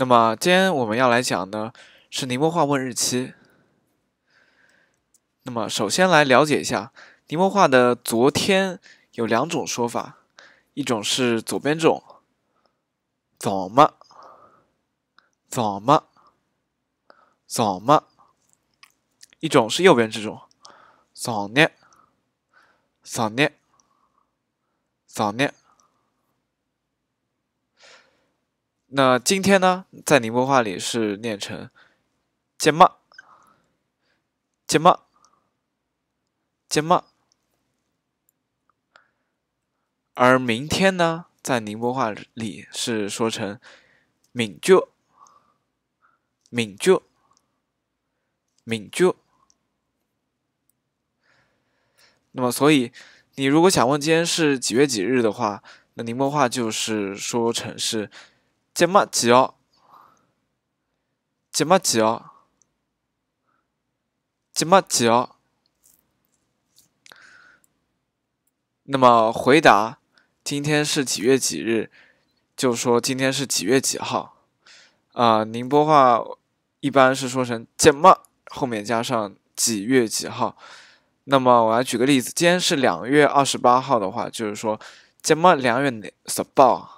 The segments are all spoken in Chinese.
那么今天我们要来讲的是宁波话问日期。那么首先来了解一下宁波话的昨天有两种说法，一种是左边这种，早么，早么，早么；一种是右边这种，早呢，早呢，早捏。那今天呢，在宁波话里是念成“杰骂”、“杰骂”、“杰骂”，而明天呢，在宁波话里是说成“敏就，敏就，敏就”。那么，所以你如果想问今天是几月几日的话，那宁波话就是说成是。怎么几号？几月几号？几月几号？那么回答，今天是几月几日？就说今天是几月几号。啊，宁波话一般是说成“怎么，后面加上几月几号。那么我来举个例子，今天是两月二十八号的话，就是说“怎么两月哪十八”。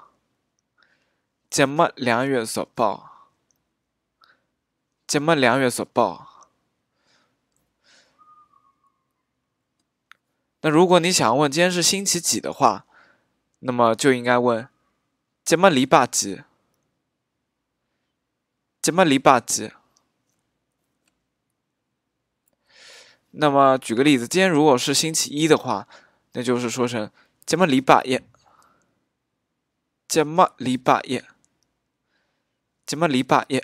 怎么两月十报？怎么两月十报？那如果你想问今天是星期几的话，那么就应该问杰么礼拜几？杰么礼拜几？那么举个例子，今天如果是星期一的话，那就是说成杰么礼拜一。杰么礼拜一。什么礼拜一？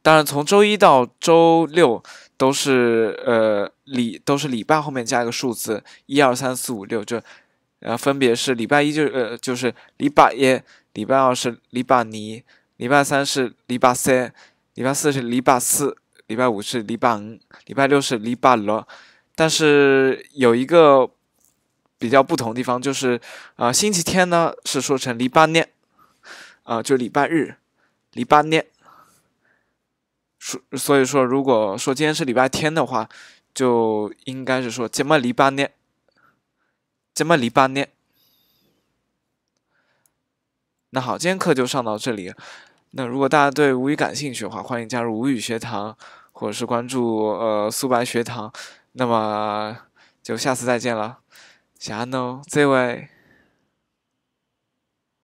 当然，从周一到周六都是呃礼，都是礼拜后面加一个数字，一二三四五六，就然后分别是礼拜一就呃就是礼拜一，礼拜二是礼拜二，礼拜三是礼拜三，礼拜四是礼拜四，礼拜五是礼拜五，礼拜六是礼拜六。但是有一个比较不同地方就是，啊，星期天呢是说成礼拜六。啊，就礼拜日，礼拜天。所所以说，如果说今天是礼拜天的话，就应该是说怎么礼拜天，怎么礼拜天。那好，今天课就上到这里那如果大家对吴语感兴趣的话，欢迎加入吴语学堂，或者是关注呃苏白学堂。那么就下次再见了，安喽，这位。